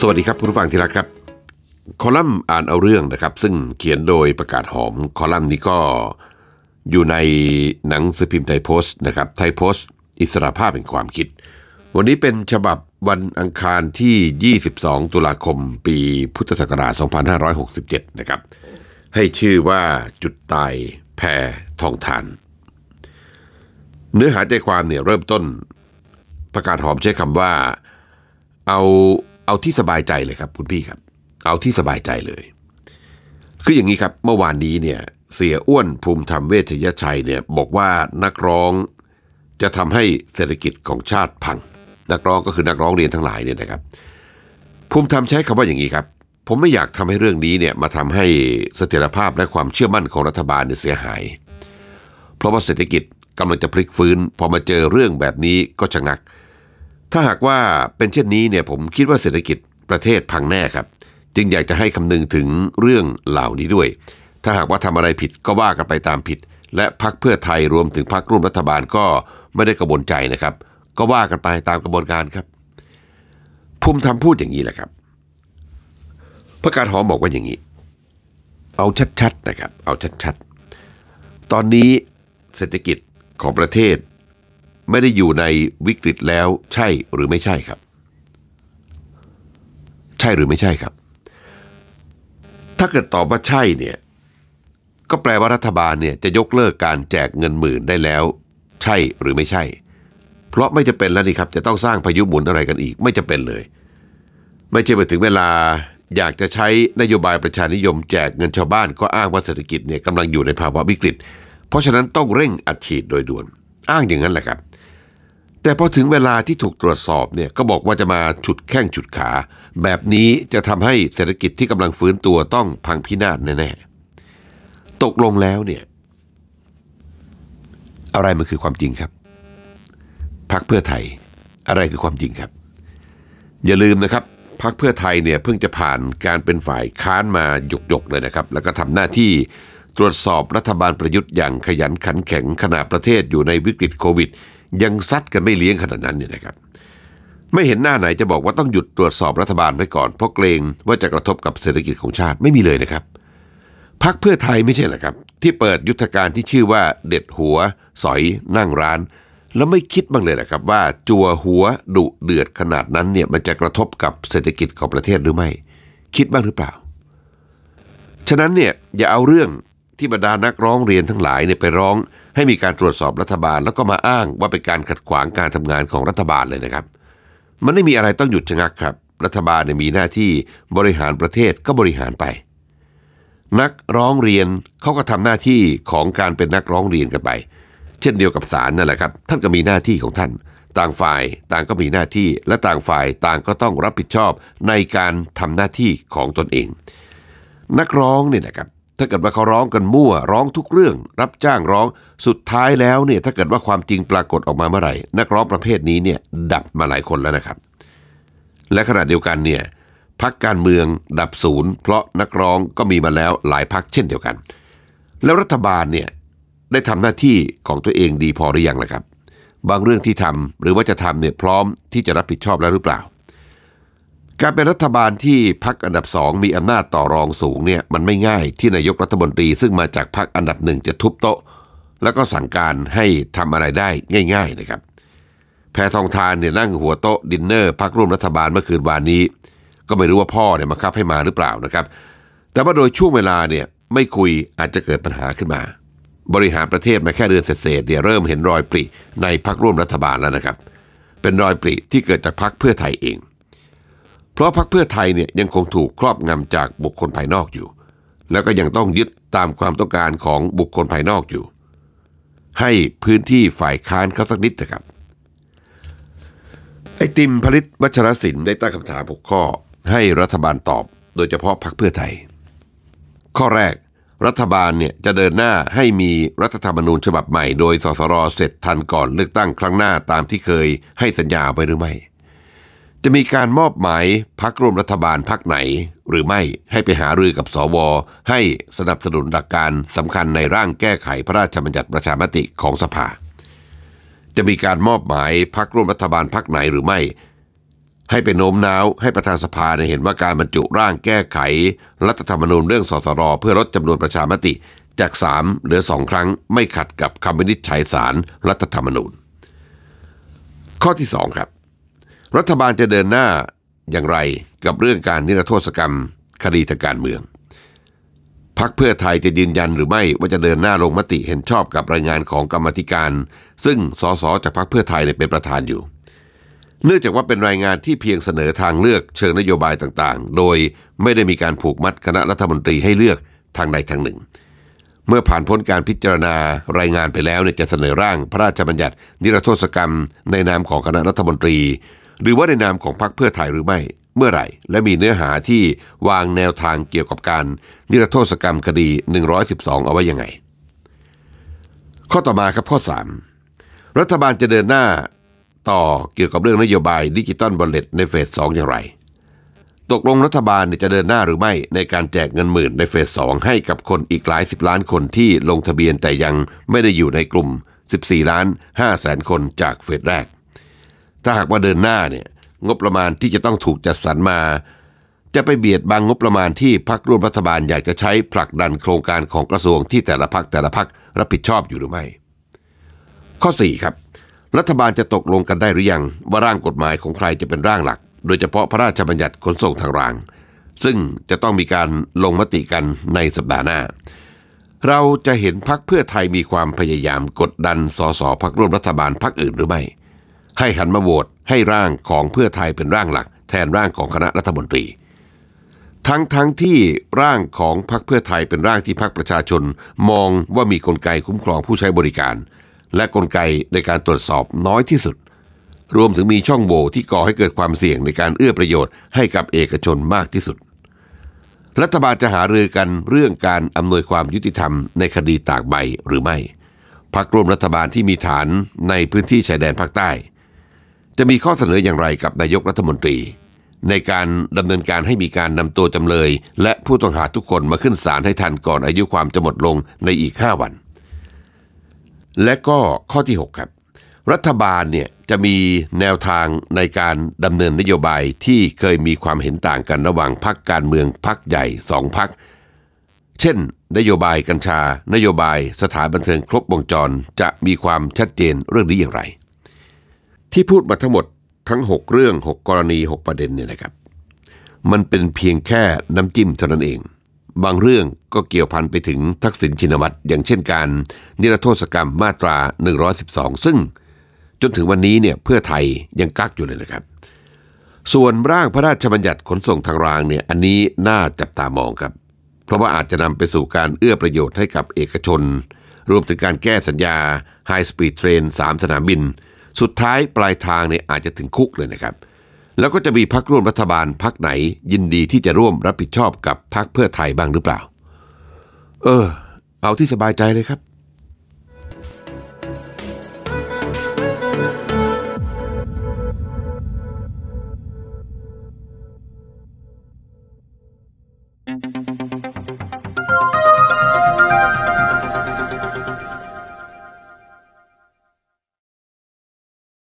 สวัสดีครับคุณผู้ฟังที่รักครับ คอลัมน์อ่านเอาเรื่องนะครับ ซึ่งเขียนโดยประกาศหอม คอลัมน์นี้ก็อยู่ในหนังสือพิมพ์ไทยโพสต์นะครับไทยโพสต์ อิสระภาพแห่งความคิด วันนี้เป็นฉบับวันอังคารที่ 22 ตุลาคมปีพุทธศักราช 2567 นะครับให้ชื่อว่าจุดตาย แพรทองทาน เนื้อหาใจความเนี่ยเริ่มต้นประกาศหอมใช้คำว่าเอาเอาที่สบายใจเลยครับคุณพี่ครับ เอาที่สบายใจเลย คืออย่างนี้ครับ เมื่อวานนี้เนี่ยเสียอ้วนภูมิธรรมเวชยชัยเนี่ยบอกว่านักร้องจะทำให้เศรษฐกิจของชาติพัง นักร้องก็คือนักร้องเรียนทั้งหลายเนี่ยนะครับ ภูมิธรรมใช้คำว่าอย่างนี้ครับ ผมไม่อยากทำให้เรื่องนี้เนี่ยมาทำให้เสถียรภาพและความเชื่อมั่นของรัฐบาลเนี่ยเสียหาย เพราะว่าเศรษฐกิจกำลังจะพลิกฟื้นพอมาเจอเรื่องแบบนี้ก็ชะงักถ้าหากว่าเป็นเช่นนี้เนี่ยผมคิดว่าเศรษฐกิจประเทศพังแน่ครับ จึงอยากจะให้คำนึงถึงเรื่องเหล่านี้ด้วย ถ้าหากว่าทำอะไรผิดก็ว่ากันไปตามผิด และพักเพื่อไทยรวมถึงพักร่วมรัฐบาลก็ไม่ได้กระบวนใจนะครับ ก็ว่ากันไปตามกระบวนการครับ ภูมิธรรมพูดอย่างนี้แหละครับพระการหอมบอกว่าอย่างนี้เอาชัดๆ นะครับ เอาชัดๆตอนนี้เศรษฐกิจของประเทศไม่ได้อยู่ในวิกฤตแล้วใช่หรือไม่ใช่ครับ ใช่หรือไม่ใช่ครับ ถ้าเกิดตอบว่าใช่เนี่ยก็แปลว่ารัฐบาลเนี่ยจะยกเลิกการแจกเงินหมื่นได้แล้ว ใช่หรือไม่ใช่ เพราะไม่จะเป็นแล้วนี่ครับ จะต้องสร้างพายุหมุนอะไรกันอีก ไม่จะเป็นเลย ไม่ใช่ไปถึงเวลาอยากจะใช้นโยบายประชานิยมแจกเงินชาวบ้านก็อ้างว่าเศรษฐกิจเนี่ยกำลังอยู่ในภาวะวิกฤต เพราะฉะนั้นต้องเร่งอัดฉีดโดยด่วน อ้างอย่างนั้นแหละครับแต่พอถึงเวลาที่ถูกตรวจสอบเนี่ยก็บอกว่าจะมาฉุดแข้งฉุดขา แบบนี้จะทำให้เศรษฐกิจที่กำลังฟื้นตัวต้องพังพินาศแน่ๆ ตกลงแล้วเนี่ยอะไรมันคือความจริงครับพักเพื่อไทยอะไรคือความจริงครับ อย่าลืมนะครับพักเพื่อไทยเนี่ยเพิ่งจะผ่านการเป็นฝ่ายค้านมาหยกๆเลยนะครับแล้วก็ทำหน้าที่ตรวจสอบรัฐบาลประยุทธ์อย่างขยันขันแข็งขณะประเทศอยู่ในวิกฤตโควิดยังซัดกันไม่เลี้ยงขนาดนั้นเนี่ยนะครับไม่เห็นหน้าไหนจะบอกว่าต้องหยุดตรวจสอบรัฐบาลไว้ก่อนเพราะเกรงว่าจะกระทบกับเศรษฐกิจของชาติไม่มีเลยนะครับพักเพื่อไทยไม่ใช่เหรอครับ ที่เปิดยุทธการที่ชื่อว่าเด็ดหัว สอย นั่งร้าน แล้วไม่คิดบ้างเลยนะครับว่าจัวหัว ดุ เดือดขนาดนั้นเนี่ยมันจะกระทบกับเศรษฐกิจของประเทศหรือไม่ คิดบ้างหรือเปล่า ฉะนั้นเนี่ยอย่าเอาเรื่องที่บรรดานักร้องเรียนทั้งหลายเนี่ยไปร้องให้มีการตรวจสอบรัฐบาลแล้วก็มาอ้างว่าเป็นการขัดขวางการทำงานของรัฐบาลเลยนะครับ มันไม่มีอะไรต้องหยุดชะงักครับ รัฐบาลมีหน้าที่บริหารประเทศก็บริหารไป นักร้องเรียนเขาก็ทำหน้าที่ของการเป็นนักร้องเรียนกันไป เช่นเดียวกับศาลนั่นแหละครับ ท่านก็มีหน้าที่ของท่าน ต่างฝ่ายต่างก็มีหน้าที่และต่างฝ่ายต่างก็ต้องรับผิดชอบในการทำหน้าที่ของตนเอง นักร้องเนี่ยนะครับถ้าเกิดว่าเขาร้องกันมั่วร้องทุกเรื่อง รับจ้างร้องสุดท้ายแล้วเนี่ยถ้าเกิดว่าความจริงปรากฏออกมาเมื่อไหร่นักร้องประเภทนี้เนี่ยดับมาหลายคนแล้วนะครับ และขณะเดียวกันเนี่ยพักการเมืองดับศูนย์ เพราะนักร้องก็มีมาแล้วหลายพักเช่นเดียวกัน แล้วรัฐบาลเนี่ยได้ทำหน้าที่ของตัวเองดีพอหรือยังล่ะครับ บางเรื่องที่ทำหรือว่าจะทำเนี่ยพร้อมที่จะรับผิดชอบแล้วหรือเปล่าการเป็นรัฐบาลที่พักอันดับสองมีอำนาจต่อรองสูงเนี่ยมันไม่ง่ายที่นายกรัฐมนตรี ซึ่งมาจากพักอันดับหนึ่งจะทุบโต๊ะ แล้วก็สั่งการให้ทำอะไรได้ง่าย ๆนะครับ แพทองทานเนี่ยนั่งหัวโต๊ะดินเนอร์พักร่วมรัฐบาลเมื่อคืนวานนี้ ก็ไม่รู้ว่าพ่อเนี่ยมาคับให้มาหรือเปล่านะครับ แต่ว่าโดยช่วงเวลาเนี่ยไม่คุยอาจจะเกิดปัญหาขึ้นมา บริหารประเทศมาแค่เดือนเศษเดี่ยเริ่มเห็นรอยปริ ในพักร่วมรัฐบาลแล้วนะครับ เป็นรอยปริที่เกิดจากพักเพื่อไทยเองเพราะพรรคเพื่อไทยเนี่ยยังคงถูกครอบงำจากบุคคลภายนอกอยู่ แล้วก็ยังต้องยึดตามความต้องการของบุคคลภายนอกอยู่ ให้พื้นที่ฝ่ายค้านเขาสักนิดนะครับ ไอ้ติมผลิตวัชรศิลป์ได้ตั้งคำถามหกข้อ ให้รัฐบาลตอบโดยเฉพาะพรรคเพื่อไทย ข้อแรก รัฐบาลเนี่ยจะเดินหน้าให้มีรัฐธรรมนูญฉบับใหม่โดยสสรเสร็จทันก่อนเลือกตั้งครั้งหน้าตามที่เคยให้สัญญาไปหรือไม่จะมีการมอบหมายพักร่วมรัฐบาลพักไหน หรือไม่ให้ไปหารือกับสวให้สนับสนุนหลักการสำคัญในร่างแก้ไขพระราชบัญญัติประชามติของสภา จะมีการมอบหมายพักร่วมรัฐบาลพักไหนหรือไม่ ให้เป็นโน้มน้าวให้ประธานสภาเห็นว่าการบรรจุร่างแก้ไข รัฐธรรมนูญเรื่องสสรเพื่อลดจำนวนประชามติ จาก3เหลือ2ครั้งไม่ขัดกับคำวินิจฉัยสารรัฐธรรมนูญข้อที่ 2 ครับรัฐบาลจะเดินหน้าอย่างไรกับเรื่องการนิรโทษกรรม คดีทางการเมือง พักเพื่อไทยจะยืนยันหรือไม่ว่าจะเดินหน้าลงมติเห็นชอบกับรายงานของกรรมธิการ ซึ่งสสจากพักเพื่อไทย เป็นประธานอยู่ เนื่องจากว่าเป็นรายงานที่เพียงเสนอทางเลือกเชิงนโยบายต่าง ๆ โดยไม่ได้มีการผูกมัดคณะรัฐมนตรีให้เลือกทางใดทางหนึ่ง เมื่อผ่านพ้นการพิจารณารายงานไปแล้วเนี่ยจะเสนอร่างพระราชบัญญัติ นิรโทษกรรม ในนามของคณะรัฐมนตรีหรือว่าในนามของพรรคเพื่อไทยหรือไม่ เมื่อไหร่ และมีเนื้อหาที่วางแนวทางเกี่ยวกับการนิรโทษกรรมคดี 112 เอาไว้ยังไง ข้อต่อมาครับข้อ 3 รัฐบาลจะเดินหน้าต่อเกี่ยวกับเรื่องนโยบายดิจิตอลบอลเลตในเฟส 2 อย่างไร ตกลงรัฐบาลจะเดินหน้าหรือไม่ในการแจกเงินหมื่นในเฟส 2 ให้กับคนอีกหลาย 10 ล้านคนที่ลงทะเบียนแต่ยังไม่ได้อยู่ในกลุ่ม 14 ล้าน5แสนคนจากเฟสแรกถ้าหากว่าเดินหน้าเนี่ยงบประมาณที่จะต้องถูกจัดสรรมา จะไปเบียดบางงบประมาณที่พักร่วมรัฐบาลอยากจะใช้ผลักดันโครงการของกระทรวงที่แต่ละพักแต่ละพักรับผิดชอบอยู่หรือไม่ ข้อ 4 ครับ รัฐบาลจะตกลงกันได้หรือยังว่าร่างกฎหมายของใครจะเป็นร่างหลัก โดยเฉพาะพระราชบัญญัติขนส่งทางราง ซึ่งจะต้องมีการลงมติกันในสัปดาห์หน้า เราจะเห็นพักเพื่อไทยมีความพยายามกดดันสสพักร่วมรัฐบาลพักอื่นหรือไม่ให้หันมาโหวตให้ร่างของเพื่อไทยเป็นร่างหลัก แทนร่างของคณะรัฐมนตรี ทั้งทั้งที่ร่างของพรรคเพื่อไทยเป็นร่างที่พรรคประชาชนมองว่ามีกลไกคุ้มครองผู้ใช้บริการ และกลไกในการตรวจสอบน้อยที่สุด รวมถึงมีช่องโหว่ที่ก่อให้เกิดความเสี่ยงในการเอื้อประโยชน์ให้กับเอกชนมากที่สุด รัฐบาลจะหารือกันเรื่องการอำนวยความยุติธรรมในคดีตากใบหรือไม่พรรคร่วมรัฐบาลที่มีฐานในพื้นที่ชายแดนภาคใต้จะมีข้อเสนออย่างไรกับนายกรัฐมนตรี ในการดำเนินการให้มีการนำตัวจำเลย และผู้ต้องหาทุกคนมาขึ้นศาลให้ทันก่อนอายุความจะหมดลงในอีก5วัน และก็ข้อที่ 6 ครับ รัฐบาลเนี่ยจะมีแนวทางในการดำเนินนโยบายที่เคยมีความเห็นต่างกันระหว่างพรรคการเมืองพรรคใหญ่สองพรรคเช่น นโยบายกัญชานโยบายสถานบันเทิงครบวงจรจะมีความชัดเจนเรื่องนี้อย่างไรที่พูดมาทั้งหมดทั้ง 6 เรื่อง 6 กรณี 6 ประเด็นเนี่ยนะครับมันเป็นเพียงแค่น้ำจิ้มเท่านั้นเอง บางเรื่องก็เกี่ยวพันไปถึงทักษิณชินวัตรอย่างเช่นการ นิรโทษกรรมมาตรา 112 ซึ่ง จนถึงวันนี้เนี่ยเพื่อไทยยังกักอยู่เลยนะครับ ส่วนร่างพระราชบัญญัติขนส่งทางรางเนี่ยอันนี้น่าจับตามองครับ เพราะว่าอาจจะนำไปสู่การเอื้อประโยชน์ให้กับเอกชนรวมถึงการแก้สัญญาไฮสปีดเทรนสาม3สนามบินสุดท้ายปลายทางเนี่ยอาจจะถึงคุกเลยนะครับ แล้วก็จะมีพักร่วมรัฐบาลพักไหนยินดีที่จะร่วมรับผิดชอบกับพักเพื่อไทยบ้างหรือเปล่า เออ เอาที่สบายใจเลยครับ